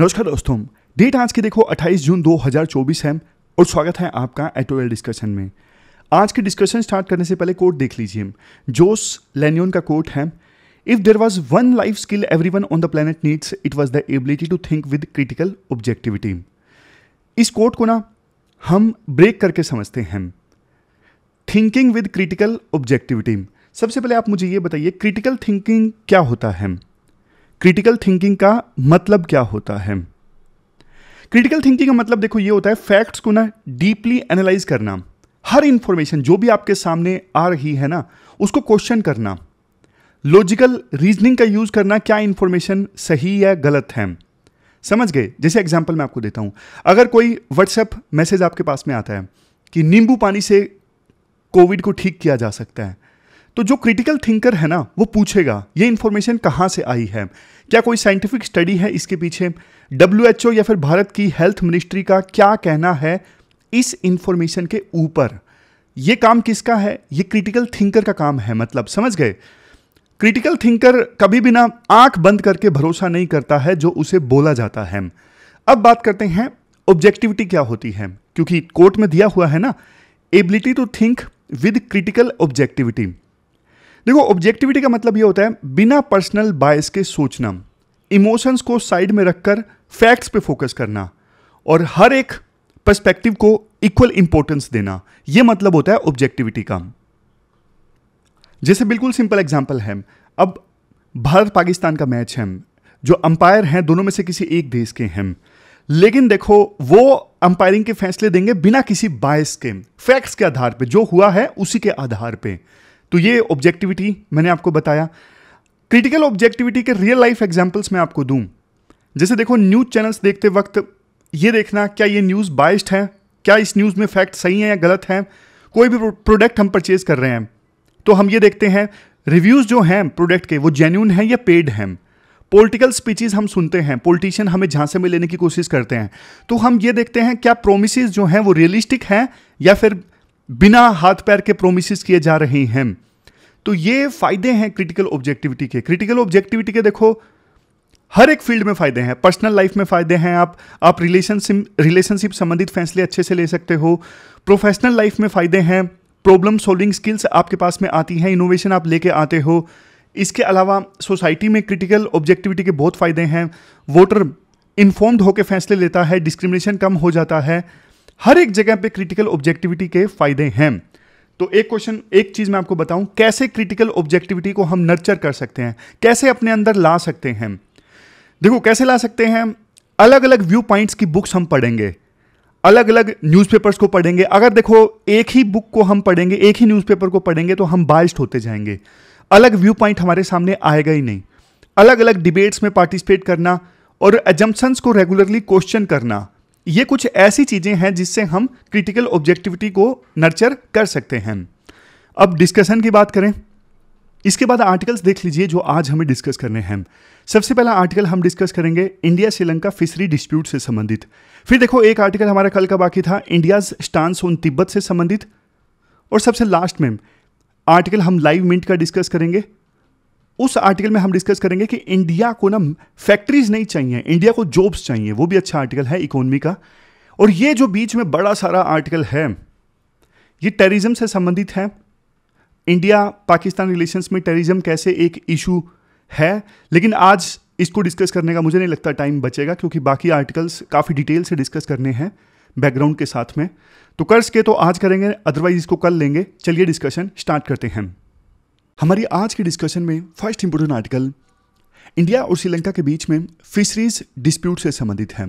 नमस्कार दोस्तों डेट आज की देखो 28 जून 2024 है और स्वागत है आपका एटोवेल डिस्कशन में आज के डिस्कशन स्टार्ट करने से पहले कोर्ट देख लीजिए जोस लेनियोन का कोर्ट है if there was one life skill everyone on the planet needs it was the ability to think with critical objectivity इस कोर्ट को ना हम ब्रेक करके समझते हैं थिंकिंग विद क्रिटिकल ऑब्जेक्टिविटी सबसे पहले आप मुझे ये बताइए क्रिटिकल थिंकिंग क्या होता है क्रिटिकल थिंकिंग का मतलब क्या होता है क्रिटिकल थिंकिंग का मतलब देखो ये होता है फैक्ट्स को ना डीपली एनालाइज करना हर इंफॉर्मेशन जो भी आपके सामने आ रही है ना उसको क्वेश्चन करना लॉजिकल रीजनिंग का यूज़ करना क्या इंफॉर्मेशन सही या गलत है समझ गए जैसे एग्जाम्पल मैं आपको देता हूं अगर कोई व्हाट्सएप मैसेज आपके पास में आता है कि नींबू पानी से कोविड को ठीक किया जा सकता है तो जो क्रिटिकल थिंकर है ना वो पूछेगा ये इन्फॉर्मेशन कहाँ से आई है क्या कोई साइंटिफिक स्टडी है इसके पीछे डब्ल्यू या फिर भारत की हेल्थ मिनिस्ट्री का क्या कहना है इस इन्फॉर्मेशन के ऊपर ये काम किसका है ये क्रिटिकल थिंकर का काम है मतलब समझ गए क्रिटिकल थिंकर कभी भी ना आंख बंद करके भरोसा नहीं करता है जो उसे बोला जाता है अब बात करते हैं ऑब्जेक्टिविटी क्या होती है क्योंकि कोर्ट में दिया हुआ है ना ability to think with critical objectivity देखो ऑब्जेक्टिविटी का मतलब ये होता है बिना पर्सनल बायस के सोचना इमोशंस को साइड में रखकर फैक्ट्स पे फोकस करना और हर एक पर्सपेक्टिव को इक्वल इंपॉर्टेंस देना ये मतलब होता है ऑब्जेक्टिविटी का जैसे बिल्कुल सिंपल एग्जाम्पल है अब भारत पाकिस्तान का मैच है जो अंपायर हैं दोनों में से किसी एक देश के हैं लेकिन देखो वो अंपायरिंग के फैसले देंगे बिना किसी बायस के फैक्ट्स के आधार पे जो हुआ है उसी के आधार पे तो ये ऑब्जेक्टिविटी मैंने आपको बताया क्रिटिकल ऑब्जेक्टिविटी के रियल लाइफ एग्जाम्पल्स मैं आपको दूँ जैसे देखो न्यूज़ चैनल्स देखते वक्त ये देखना क्या ये न्यूज़ बाइस्ड है क्या इस न्यूज़ में फैक्ट सही है या गलत है कोई भी प्रोडक्ट हम परचेज कर रहे हैं तो हम ये देखते हैं रिव्यूज़ जो हैं प्रोडक्ट के वो जेन्यून हैं या पेड हैं पॉलिटिकल स्पीचेस हम सुनते हैं पॉलिटिशियन हमें झांसे में लेने की कोशिश करते हैं तो हम ये देखते हैं क्या प्रोमिस जो हैं वो रियलिस्टिक हैं या फिर बिना हाथ पैर के प्रोमिस किए जा रहे हैं तो ये फायदे हैं क्रिटिकल ऑब्जेक्टिविटी के क्रिटिकल ऑब्जेक्टिविटी के देखो हर एक फील्ड में फ़ायदे हैं पर्सनल लाइफ में फ़ायदे हैं आप आप रिलेशनशिप रिलेशनशिप संबंधित फैसले अच्छे से ले सकते हो प्रोफेशनल लाइफ में फ़ायदे हैं प्रॉब्लम सॉल्विंग स्किल्स आपके पास में आती हैं इनोवेशन आप लेके आते हो इसके अलावा सोसाइटी में क्रिटिकल ऑब्जेक्टिविटी के बहुत फ़ायदे हैं वोटर इन्फॉर्म्ड होकर फैसले लेता है डिस्क्रिमिनेशन कम हो जाता है हर एक जगह पे क्रिटिकल ऑब्जेक्टिविटी के फ़ायदे हैं तो एक क्वेश्चन एक चीज मैं आपको बताऊं कैसे क्रिटिकल ऑब्जेक्टिविटी को हम नर्चर कर सकते हैं कैसे अपने अंदर ला सकते हैं देखो कैसे ला सकते हैं अलग अलग व्यू पॉइंट्स की बुक्स हम पढ़ेंगे अलग अलग न्यूज़पेपर्स को पढ़ेंगे अगर देखो एक ही बुक को हम पढ़ेंगे एक ही न्यूज़पेपर को पढ़ेंगे तो हम बाइस्ड होते जाएंगे अलग व्यू पॉइंट हमारे सामने आएगा ही नहीं अलग अलग डिबेट्स में पार्टिसिपेट करना और एजम्पन्स को रेगुलरली क्वेश्चन करना ये कुछ ऐसी चीज़ें हैं जिससे हम क्रिटिकल ऑब्जेक्टिविटी को नर्चर कर सकते हैं अब डिस्कशन की बात करें इसके बाद आर्टिकल्स देख लीजिए जो आज हमें डिस्कस करने हैं सबसे पहला आर्टिकल हम डिस्कस करेंगे इंडिया श्रीलंका फिशरी डिस्प्यूट से संबंधित फिर देखो एक आर्टिकल हमारा कल का बाकी था इंडियाज स्टांस ऑन तिब्बत से संबंधित और सबसे लास्ट में आर्टिकल हम लाइव मिंट का डिस्कस करेंगे उस आर्टिकल में हम डिस्कस करेंगे कि इंडिया को ना फैक्ट्रीज नहीं चाहिए इंडिया को जॉब्स चाहिए वो भी अच्छा आर्टिकल है इकोनॉमी का और ये जो बीच में बड़ा सारा आर्टिकल है ये टेररिज्म से संबंधित है इंडिया पाकिस्तान रिलेशंस में टेररिज्म कैसे एक इशू है लेकिन आज इसको डिस्कस करने का मुझे नहीं लगता टाइम बचेगा क्योंकि बाकी आर्टिकल्स काफ़ी डिटेल से डिस्कस करने हैं बैकग्राउंड के साथ में तो कर्ज के तो आज करेंगे अदरवाइज इसको कल लेंगे चलिए डिस्कशन स्टार्ट करते हैं हमारी आज की डिस्कशन में फर्स्ट इंपोर्टेंट आर्टिकल इंडिया और श्रीलंका के बीच में फिशरीज डिस्प्यूट से संबंधित है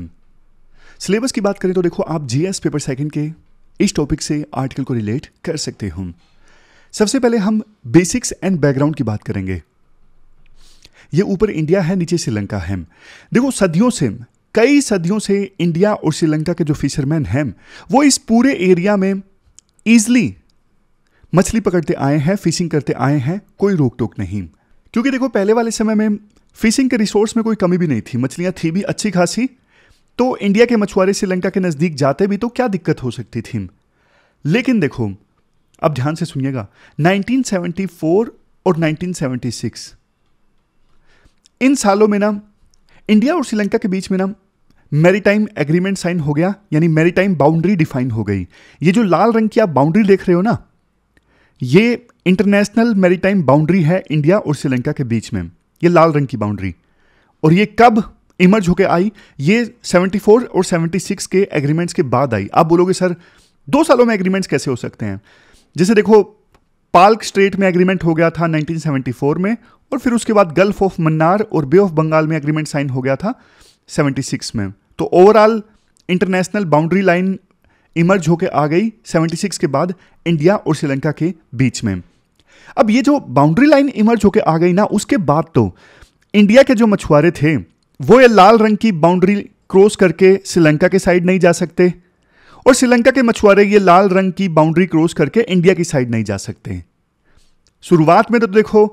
सिलेबस की बात करें तो देखो आप जीएस पेपर सेकंड के इस टॉपिक से आर्टिकल को रिलेट कर सकते हो सबसे पहले हम बेसिक्स एंड बैकग्राउंड की बात करेंगे ये ऊपर इंडिया है नीचे श्रीलंका है देखो सदियों से कई सदियों से इंडिया और श्रीलंका के जो फिशरमैन हैं वो इस पूरे एरिया में ईजली मछली पकड़ते आए हैं फिशिंग करते आए हैं कोई रोक टोक नहीं क्योंकि देखो पहले वाले समय में फिशिंग के रिसोर्स में कोई कमी भी नहीं थी मछलियाँ थी भी अच्छी खासी तो इंडिया के मछुआरे श्रीलंका के नज़दीक जाते भी तो क्या दिक्कत हो सकती थी लेकिन देखो अब ध्यान से सुनिएगा 1974 और 1976 इन सालों में ना इंडिया और श्रीलंका के बीच में ना मैरीटाइम एग्रीमेंट साइन हो गया यानी मैरीटाइम बाउंड्री डिफाइन हो गई ये जो लाल रंग की आप बाउंड्री देख रहे हो ना ये इंटरनेशनल मेरीटाइम बाउंड्री है इंडिया और श्रीलंका के बीच में ये लाल रंग की बाउंड्री और ये कब इमर्ज होकर आई ये 74 और 76 के एग्रीमेंट्स के बाद आई आप बोलोगे सर दो सालों में एग्रीमेंट्स कैसे हो सकते हैं जैसे देखो पाल्क स्ट्रेट में एग्रीमेंट हो गया था 1974 में और फिर उसके बाद गल्फ ऑफ मन्नार और बे ऑफ बंगाल में एग्रीमेंट साइन हो गया था 76 में तो overall international boundary line emerge होकर आ गई 76 के बाद इंडिया और श्रीलंका के बीच में अब ये जो बाउंड्री लाइन इमर्ज होकर आ गई ना उसके बाद तो इंडिया के जो मछुआरे थे वो ये लाल रंग की बाउंड्री क्रॉस करके श्रीलंका के साइड नहीं जा सकते और श्रीलंका के मछुआरे ये लाल रंग की बाउंड्री क्रॉस करके इंडिया की साइड नहीं जा सकते शुरुआत में तो देखो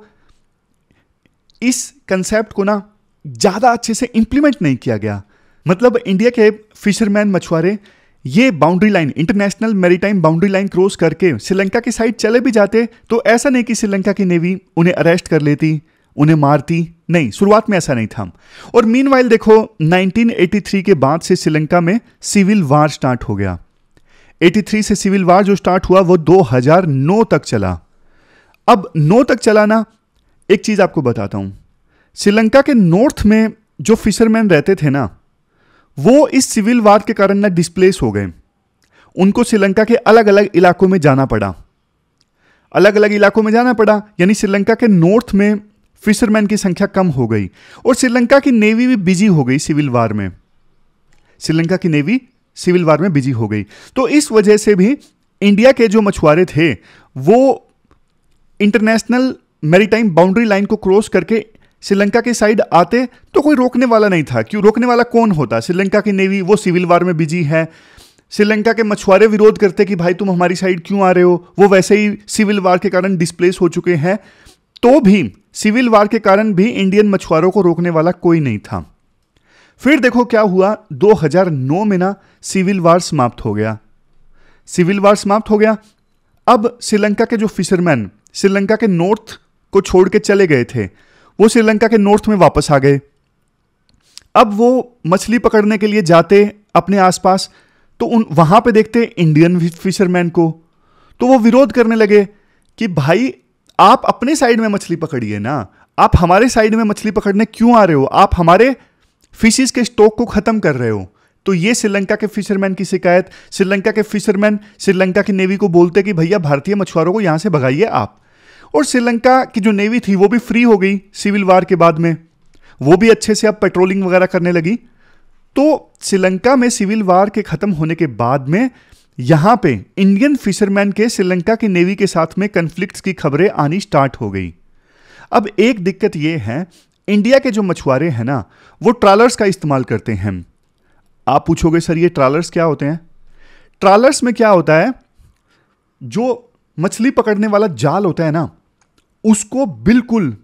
इस कंसेप्ट को ना ज़्यादा अच्छे से इंप्लीमेंट नहीं किया गया मतलब इंडिया के फिशरमैन मछुआरे ये boundary line international maritime boundary line cross करके श्रीलंका की साइड चले भी जाते तो ऐसा नहीं कि श्रीलंका की नेवी उन्हें अरेस्ट कर लेती उन्हें मारती नहीं शुरुआत में ऐसा नहीं था और मीन देखो 1983 के बाद से श्रीलंका में सिविल वार स्टार्ट हो गया 83 से सिविल वार जो स्टार्ट हुआ वो 2009 तक चला अब 9 तक चला ना एक चीज़ आपको बताता हूं श्रीलंका के नॉर्थ में जो फिशरमैन रहते थे ना वो इस सिविल वार के कारण ना डिस्प्लेस हो गए उनको श्रीलंका के अलग अलग इलाकों में जाना पड़ा अलग अलग इलाकों में जाना पड़ा यानी श्रीलंका के नॉर्थ में फिशरमैन की संख्या कम हो गई और श्रीलंका की नेवी भी बिजी हो गई सिविल वार में श्रीलंका की नेवी सिविल वार में बिजी हो गई तो इस वजह से भी इंडिया के जो मछुआरे थे वो इंटरनेशनल मेरीटाइम बाउंड्री लाइन को क्रॉस करके श्रीलंका की साइड आते तो कोई रोकने वाला नहीं था क्यों रोकने वाला कौन होता श्रीलंका की नेवी वो सिविल वार में बिजी है श्रीलंका के मछुआरे विरोध करते कि भाई तुम हमारी साइड क्यों आ रहे हो वो वैसे ही सिविल वार के कारण डिस्प्लेस हो चुके हैं तो भी सिविल वार के कारण भी इंडियन मछुआरों को रोकने वाला कोई नहीं था फिर देखो क्या हुआ 2009 में ना सिविल वार समाप्त हो गया सिविल वार समाप्त हो गया अब श्रीलंका के जो फिशरमैन श्रीलंका के नॉर्थ को छोड़ के चले गए थे वो श्रीलंका के नॉर्थ में वापस आ गए अब वो मछली पकड़ने के लिए जाते अपने आसपास तो उन वहां पे देखते इंडियन फिशरमैन को तो वो विरोध करने लगे कि भाई आप अपने साइड में मछली पकड़िए ना आप हमारे साइड में मछली पकड़ने क्यों आ रहे हो आप हमारे फिशेस के स्टॉक को ख़त्म कर रहे हो तो ये श्रीलंका के फिशरमैन की शिकायत श्रीलंका के फिशरमैन श्रीलंका की नेवी को बोलते कि भैया भारतीय मछुआरों को यहां से भगाइए आप और श्रीलंका की जो नेवी थी वो भी फ्री हो गई सिविल वार के बाद में वो भी अच्छे से अब पेट्रोलिंग वगैरह करने लगी तो श्रीलंका में सिविल वार के ख़त्म होने के बाद में यहां पे इंडियन फिशरमैन के श्रीलंका की नेवी के साथ में कन्फ्लिक्ट की खबरें आनी स्टार्ट हो गई अब एक दिक्कत ये है इंडिया के जो मछुआरे हैं ना वो ट्रालर्स का इस्तेमाल करते हैं आप पूछोगे सर ये ट्रालर्स क्या होते हैं ट्रालर्स में क्या होता है जो मछली पकड़ने वाला जाल होता है ना उसको बिल्कुल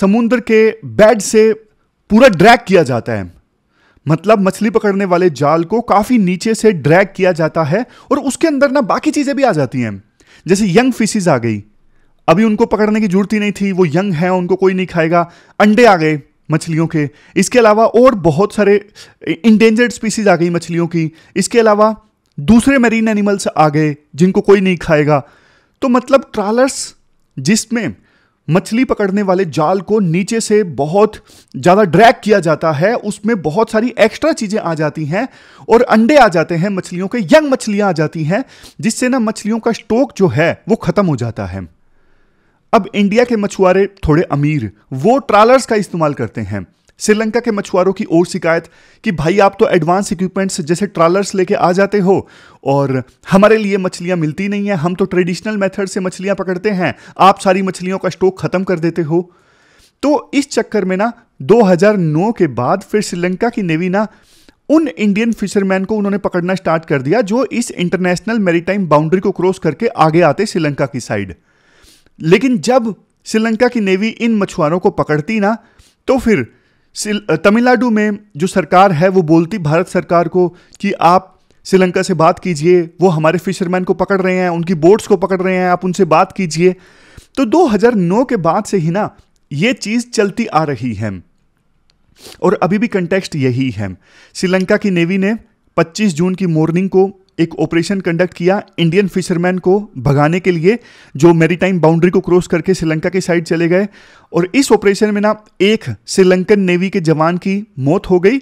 समुद्र के बेड से पूरा ड्रैग किया जाता है मतलब मछली पकड़ने वाले जाल को काफ़ी नीचे से ड्रैग किया जाता है और उसके अंदर ना बाकी चीज़ें भी आ जाती हैं जैसे यंग फिशिज आ गई अभी उनको पकड़ने की जरूरत ही नहीं थी वो यंग हैं उनको कोई नहीं खाएगा अंडे आ गए मछलियों के इसके अलावा और बहुत सारे इंडेंजर्ड स्पीसीज आ गई मछलियों की इसके अलावा दूसरे मरीन एनिमल्स आ गए जिनको कोई नहीं खाएगा तो मतलब ट्रालर्स जिसमें मछली पकड़ने वाले जाल को नीचे से बहुत ज़्यादा ड्रैग किया जाता है उसमें बहुत सारी एक्स्ट्रा चीज़ें आ जाती हैं और अंडे आ जाते हैं मछलियों के यंग मछलियाँ आ जाती हैं जिससे ना मछलियों का स्टोक जो है वो ख़त्म हो जाता है अब इंडिया के मछुआरे थोड़े अमीर वो ट्रालर्स का इस्तेमाल करते हैं श्रीलंका के मछुआरों की और शिकायत कि भाई आप तो एडवांस इक्विपमेंट्स जैसे ट्रालर्स लेके आ जाते हो और हमारे लिए मछलियां मिलती नहीं हैं हम तो ट्रेडिशनल मेथड से मछलियां पकड़ते हैं आप सारी मछलियों का स्टॉक ख़त्म कर देते हो तो इस चक्कर में ना 2009 के बाद फिर श्रीलंका की नेवी ना उन इंडियन फिशरमैन को उन्होंने पकड़ना स्टार्ट कर दिया जो इस इंटरनेशनल मेरीटाइम बाउंड्री को क्रॉस करके आगे आते श्रीलंका की साइड लेकिन जब श्रीलंका की नेवी इन मछुआरों को पकड़ती ना तो फिर तमिलनाडु में जो सरकार है वो बोलती भारत सरकार को कि आप श्रीलंका से बात कीजिए वो हमारे फिशरमैन को पकड़ रहे हैं उनकी बोट्स को पकड़ रहे हैं आप उनसे बात कीजिए तो 2009 के बाद से ही ना ये चीज़ चलती आ रही है और अभी भी कंटेक्स्ट यही है श्रीलंका की नेवी ने 25 जून की मॉर्निंग को एक ऑपरेशन कंडक्ट किया इंडियन फिशरमैन को भगाने के लिए जो मैरीटाइम बाउंड्री को क्रॉस करके श्रीलंका की साइड चले गए और इस ऑपरेशन में ना एक श्रीलंकन नेवी के जवान की मौत हो गई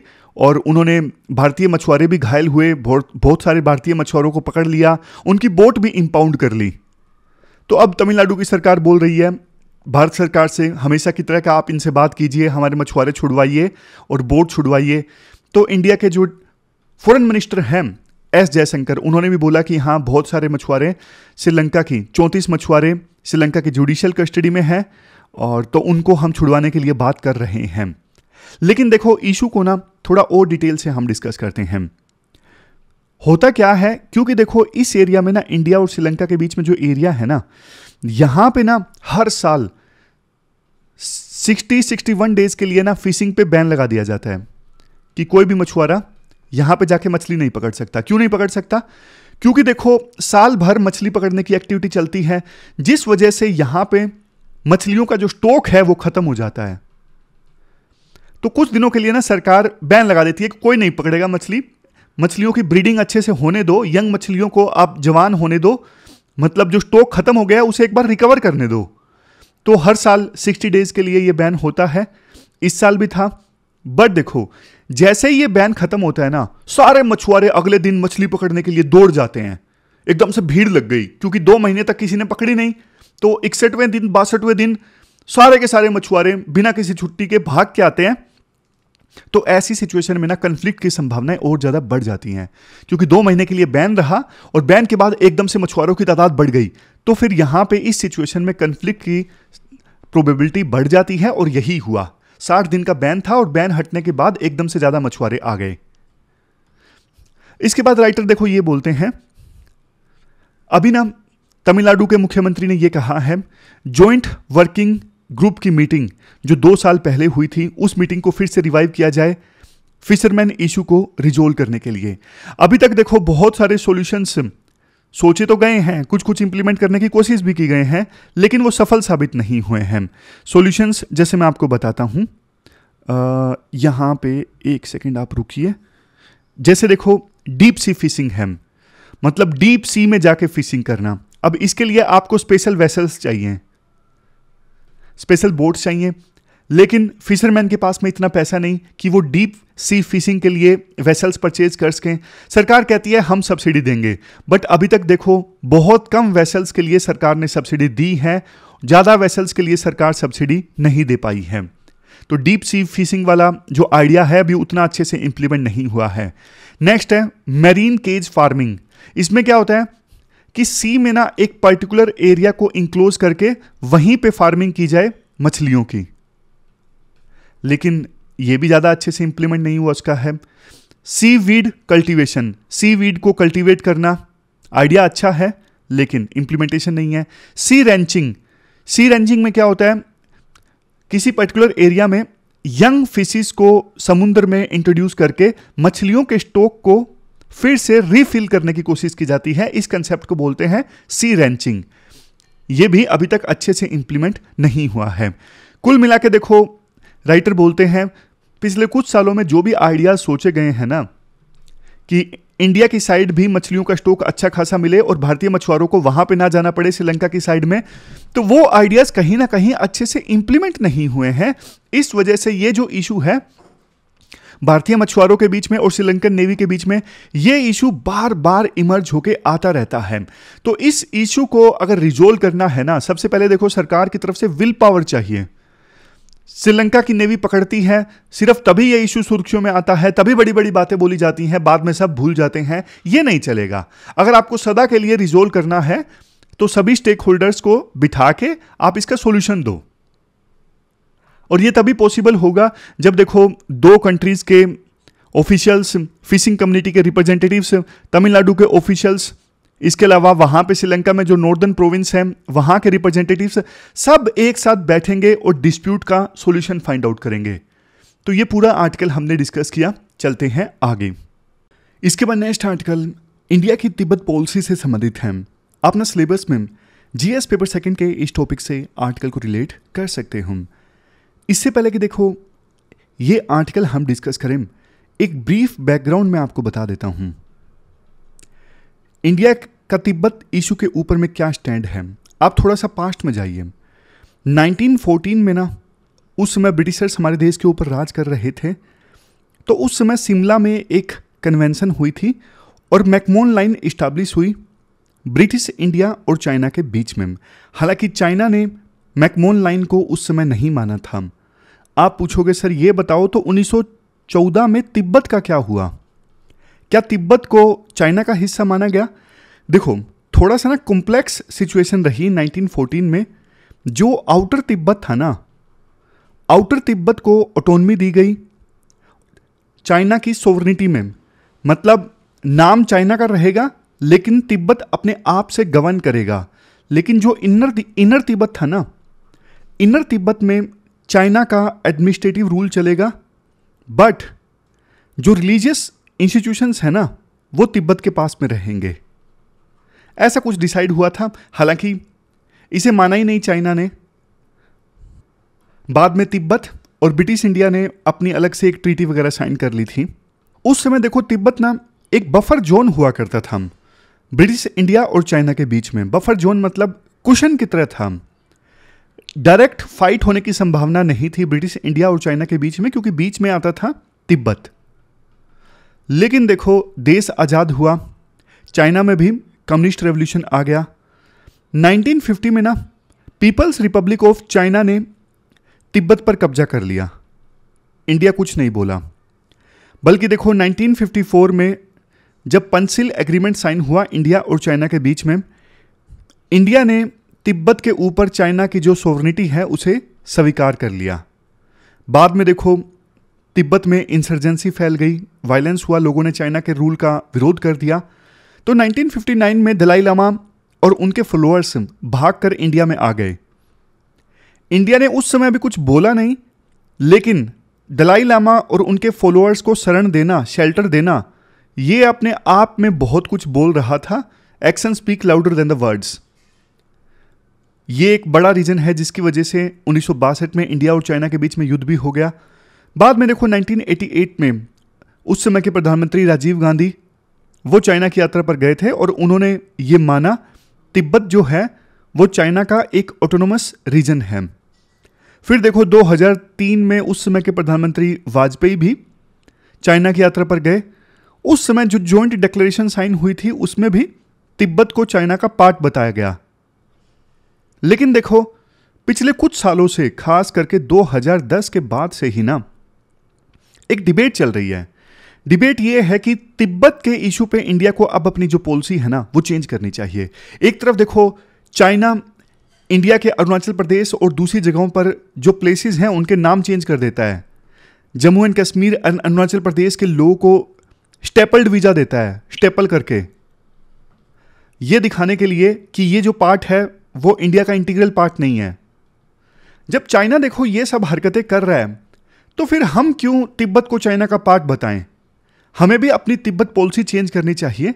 और उन्होंने भारतीय मछुआरे भी घायल हुए बहुत बहुत सारे भारतीय मछुआरों को पकड़ लिया उनकी बोट भी इम्पाउंड कर ली तो अब तमिलनाडु की सरकार बोल रही है भारत सरकार से हमेशा की तरह का आप इनसे बात कीजिए हमारे मछुआरे छुड़वाइए और बोट छुड़वाइए तो इंडिया के जो फॉरेन मिनिस्टर हैं एस जयशंकर उन्होंने भी बोला कि हाँ बहुत सारे मछुआरे श्रीलंका की चौंतीस मछुआरे श्रीलंका की जुडिशियल कस्टडी में हैं और तो उनको हम छुड़वाने के लिए बात कर रहे हैं लेकिन देखो इशू को ना थोड़ा और डिटेल से हम डिस्कस करते हैं होता क्या है क्योंकि देखो इस एरिया में ना इंडिया और श्रीलंका के बीच में जो एरिया है ना यहां पे ना हर साल 60 61 डेज के लिए ना फिशिंग पे बैन लगा दिया जाता है कि कोई भी मछुआरा यहां पे जाके मछली नहीं पकड़ सकता क्यों नहीं पकड़ सकता क्योंकि देखो साल भर मछली पकड़ने की एक्टिविटी चलती है जिस वजह से यहां पे मछलियों का जो स्टॉक है वो खत्म हो जाता है तो कुछ दिनों के लिए ना सरकार बैन लगा देती है कि कोई नहीं पकड़ेगा मछली मछलियों की ब्रीडिंग अच्छे से होने दो यंग मछलियों को आप जवान होने दो मतलब जो स्टॉक खत्म हो गया उसे एक बार रिकवर करने दो तो हर साल सिक्सटी डेज के लिए ये बैन होता है इस साल भी था बट देखो जैसे ही ये बैन खत्म होता है ना सारे मछुआरे अगले दिन मछली पकड़ने के लिए दौड़ जाते हैं एकदम से भीड़ लग गई क्योंकि दो महीने तक किसी ने पकड़ी नहीं तो इकसठवें दिन बासठवें दिन सारे के सारे मछुआरे बिना किसी छुट्टी के भाग के आते हैं तो ऐसी सिचुएशन में ना कन्फ्लिक्ट की संभावनाएं और ज़्यादा बढ़ जाती हैं क्योंकि दो महीने के लिए बैन रहा और बैन के बाद एकदम से मछुआरों की तादाद बढ़ गई तो फिर यहां पे इस सिचुएशन में कन्फ्लिक्ट की प्रोबेबिलिटी बढ़ जाती है और यही हुआ साठ दिन का बैन था और बैन हटने के बाद एकदम से ज़्यादा मछुआरे आ गए इसके बाद राइटर देखो ये बोलते हैं अभी ना तमिलनाडु के मुख्यमंत्री ने यह कहा है ज्वाइंट वर्किंग ग्रुप की मीटिंग जो दो साल पहले हुई थी उस मीटिंग को फिर से रिवाइव किया जाए फिशरमैन इशू को रिजोल्व करने के लिए अभी तक देखो बहुत सारे सॉल्यूशंस सोचे तो गए हैं कुछ कुछ इंप्लीमेंट करने की कोशिश भी की गए हैं लेकिन वो सफल साबित नहीं हुए हैं सॉल्यूशंस जैसे मैं आपको बताता हूँ यहाँ पे एक सेकेंड आप रुकिए जैसे देखो डीप सी फिशिंग है मतलब डीप सी में जाके फिशिंग करना अब इसके लिए आपको स्पेशल वेसल्स चाहिए स्पेशल बोट्स चाहिए लेकिन फिशरमैन के पास में इतना पैसा नहीं कि वो डीप सी फिशिंग के लिए वेसल्स परचेज कर सकें सरकार कहती है हम सब्सिडी देंगे बट अभी तक देखो बहुत कम वेसल्स के लिए सरकार ने सब्सिडी दी है ज़्यादा वेसल्स के लिए सरकार सब्सिडी नहीं दे पाई है तो डीप सी फिशिंग वाला जो आइडिया है अभी उतना अच्छे से इम्प्लीमेंट नहीं हुआ है नेक्स्ट है मेरीन केज फार्मिंग इसमें क्या होता है कि सी में ना एक पर्टिकुलर एरिया को इंक्लोज करके वहीं पे फार्मिंग की जाए मछलियों की लेकिन ये भी ज़्यादा अच्छे से इम्प्लीमेंट नहीं हुआ उसका है seaweed cultivation seaweed को कल्टिवेट करना आइडिया अच्छा है लेकिन इम्प्लीमेंटेशन नहीं है सी रेंचिंग सी रेंचिंग में क्या होता है किसी पर्टिकुलर एरिया में यंग फिशिस को समुद्र में इंट्रोड्यूस करके मछलियों के स्टोक को फिर से रीफिल करने की कोशिश की जाती है इस कंसेप्ट को बोलते हैं सी रेंचिंग ये भी अभी तक अच्छे से इम्प्लीमेंट नहीं हुआ है कुल मिला के देखो राइटर बोलते हैं पिछले कुछ सालों में जो भी आइडियाज़ सोचे गए हैं ना कि इंडिया की साइड भी मछलियों का स्टॉक अच्छा खासा मिले और भारतीय मछुआरों को वहां पे ना जाना पड़े श्रीलंका की साइड में तो वो आइडियाज़ कहीं ना कहीं अच्छे से इंप्लीमेंट नहीं हुए हैं इस वजह से ये जो इशू है भारतीय मछुआरों के बीच में और श्रीलंकन नेवी के बीच में ये इशू बार बार इमर्ज होके आता रहता है तो इस इशू को अगर रिजोल्व करना है ना सबसे पहले देखो सरकार की तरफ से विल पावर चाहिए श्रीलंका की नेवी पकड़ती है सिर्फ तभी ये इशू सुर्खियों में आता है तभी बड़ी बड़ी बातें बोली जाती हैं बाद में सब भूल जाते हैं ये नहीं चलेगा अगर आपको सदा के लिए रिजोल्व करना है तो सभी स्टेक होल्डर्स को बिठा के आप इसका सोल्यूशन दो और ये तभी पॉसिबल होगा जब देखो दो कंट्रीज़ के ऑफिशियल्स फिशिंग कम्युनिटी के रिप्रेजेंटेटिव्स तमिलनाडु के ऑफिशियल्स इसके अलावा वहां पे श्रीलंका में जो नॉर्दर्न प्रोविंस है वहां के रिप्रेजेंटेटिव सब एक साथ बैठेंगे और डिस्प्यूट का सोल्यूशन फाइंड आउट करेंगे तो ये पूरा आर्टिकल हमने डिस्कस किया चलते हैं आगे इसके बाद नेक्स्ट आर्टिकल इंडिया की तिब्बत पॉलिसी से संबंधित है आप सिलेबस में जीएस पेपर सेकंड के इस टॉपिक से आर्टिकल को रिलेट कर सकते हूँ इससे पहले कि देखो ये आर्टिकल हम डिस्कस करें एक ब्रीफ बैकग्राउंड में आपको बता देता हूँ इंडिया का तिब्बत इशू के ऊपर में क्या स्टैंड है आप थोड़ा सा पास्ट में जाइए 1914 में ना उस समय ब्रिटिशर्स हमारे देश के ऊपर राज कर रहे थे तो उस समय शिमला में एक कन्वेंशन हुई थी और मैकमोन लाइन इस्टाब्लिश हुई ब्रिटिश इंडिया और चाइना के बीच में हालांकि चाइना ने मैकमोन लाइन को उस समय नहीं माना था आप पूछोगे सर ये बताओ तो 1914 में तिब्बत का क्या हुआ क्या तिब्बत को चाइना का हिस्सा माना गया देखो थोड़ा सा ना कॉम्प्लेक्स सिचुएशन रही 1914 में जो आउटर तिब्बत था ना आउटर तिब्बत को ऑटोनमी दी गई चाइना की सोवरिटी में मतलब नाम चाइना का रहेगा लेकिन तिब्बत अपने आप से गवर्न करेगा लेकिन जो इनर इनर तिब्बत था ना इनर तिब्बत में चाइना का एडमिनिस्ट्रेटिव रूल चलेगा बट जो रिलीजियस इंस्टीट्यूशंस हैं ना वो तिब्बत के पास में रहेंगे ऐसा कुछ डिसाइड हुआ था हालांकि इसे माना ही नहीं चाइना ने बाद में तिब्बत और ब्रिटिश इंडिया ने अपनी अलग से एक ट्रीटी वगैरह साइन कर ली थी उस समय देखो तिब्बत ना एक बफर जोन हुआ करता था ब्रिटिश इंडिया और चाइना के बीच में बफर जोन मतलब कुशन की तरह था डायरेक्ट फाइट होने की संभावना नहीं थी ब्रिटिश इंडिया और चाइना के बीच में क्योंकि बीच में आता था तिब्बत लेकिन देखो देश आज़ाद हुआ चाइना में भी कम्युनिस्ट रेवोल्यूशन आ गया 1950 में ना पीपल्स रिपब्लिक ऑफ चाइना ने तिब्बत पर कब्जा कर लिया इंडिया कुछ नहीं बोला बल्कि देखो 1954 में जब पंसिल एग्रीमेंट साइन हुआ इंडिया और चाइना के बीच में इंडिया ने तिब्बत के ऊपर चाइना की जो सोवनिटी है उसे स्वीकार कर लिया बाद में देखो तिब्बत में इंसर्जेंसी फैल गई वायलेंस हुआ लोगों ने चाइना के रूल का विरोध कर दिया तो 1959 में दलाई लामा और उनके फॉलोअर्स भागकर इंडिया में आ गए इंडिया ने उस समय भी कुछ बोला नहीं लेकिन दलाई लामा और उनके फॉलोअर्स को शरण देना शेल्टर देना ये अपने आप में बहुत कुछ बोल रहा था action speak louder than the words ये एक बड़ा रीजन है जिसकी वजह से उन्नीस में इंडिया और चाइना के बीच में युद्ध भी हो गया बाद में देखो 1988 में उस समय के प्रधानमंत्री राजीव गांधी वो चाइना की यात्रा पर गए थे और उन्होंने ये माना तिब्बत जो है वो चाइना का एक ऑटोनोमस रीजन है फिर देखो 2003 में उस समय के प्रधानमंत्री वाजपेयी भी चाइना की यात्रा पर गए उस समय जो जॉइंट डिक्लेरेशन साइन हुई थी उसमें भी तिब्बत को चाइना का पार्ट बताया गया लेकिन देखो पिछले कुछ सालों से खास करके 2010 के बाद से ही ना एक डिबेट चल रही है डिबेट ये है कि तिब्बत के इशू पे इंडिया को अब अपनी जो पॉलिसी है ना वो चेंज करनी चाहिए एक तरफ देखो चाइना इंडिया के अरुणाचल प्रदेश और दूसरी जगहों पर जो प्लेसेस हैं उनके नाम चेंज कर देता है जम्मू एंड कश्मीर अरुणाचल प्रदेश के लोगों को स्टेपल्ड वीज़ा देता है स्टेपल करके ये दिखाने के लिए कि ये जो पार्ट है वो इंडिया का इंटीग्रल पार्ट नहीं है जब चाइना देखो ये सब हरकतें कर रहा है तो फिर हम क्यों तिब्बत को चाइना का पार्ट बताएं हमें भी अपनी तिब्बत पॉलिसी चेंज करनी चाहिए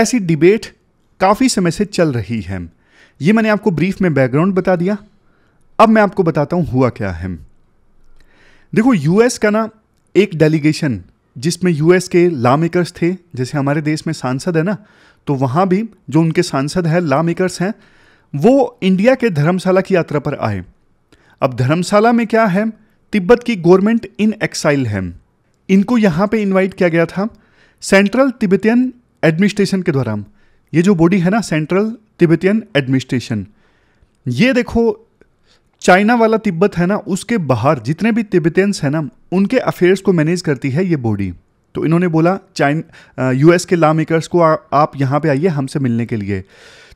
ऐसी डिबेट काफ़ी समय से चल रही है ये मैंने आपको ब्रीफ में बैकग्राउंड बता दिया अब मैं आपको बताता हूं हुआ क्या है देखो यूएस का ना एक डेलीगेशन जिसमें यूएस के ला मेकर्स थे जैसे हमारे देश में सांसद है ना तो वहां भी जो उनके सांसद हैं ला मेकर्स हैं वो इंडिया के धर्मशाला की यात्रा पर आए अब धर्मशाला में क्या है तिब्बत की गवर्नमेंट इन एक्साइल है इनको यहाँ पे इनवाइट किया गया था सेंट्रल तिब्बतियन एडमिनिस्ट्रेशन के द्वारा ये जो बॉडी है ना सेंट्रल तिब्बतियन एडमिनिस्ट्रेशन ये देखो चाइना वाला तिब्बत है ना उसके बाहर जितने भी तिब्बतियंस हैं ना उनके अफेयर्स को मैनेज करती है ये बॉडी तो इन्होंने बोला चाइन यूएस के लॉ मेकर्स को आ, आप यहाँ पे आइए हमसे मिलने के लिए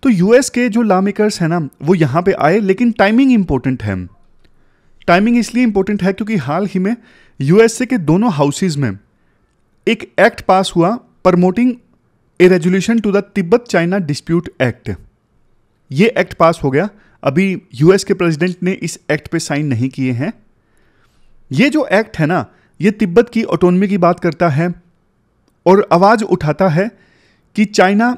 तो यूएस के जो लॉ मेकर्स हैं ना वो यहाँ पे आए लेकिन टाइमिंग इंपॉर्टेंट है टाइमिंग इसलिए इंपॉर्टेंट है क्योंकि हाल ही में यूएसए के दोनों हाउसेज में एक एक्ट पास हुआ promoting a resolution to the Tibet China dispute act ये एक्ट पास हो गया अभी यूएस के प्रेसिडेंट ने इस एक्ट पे साइन नहीं किए हैं ये जो एक्ट है ना ये तिब्बत की ऑटोनमी की बात करता है और आवाज़ उठाता है कि चाइना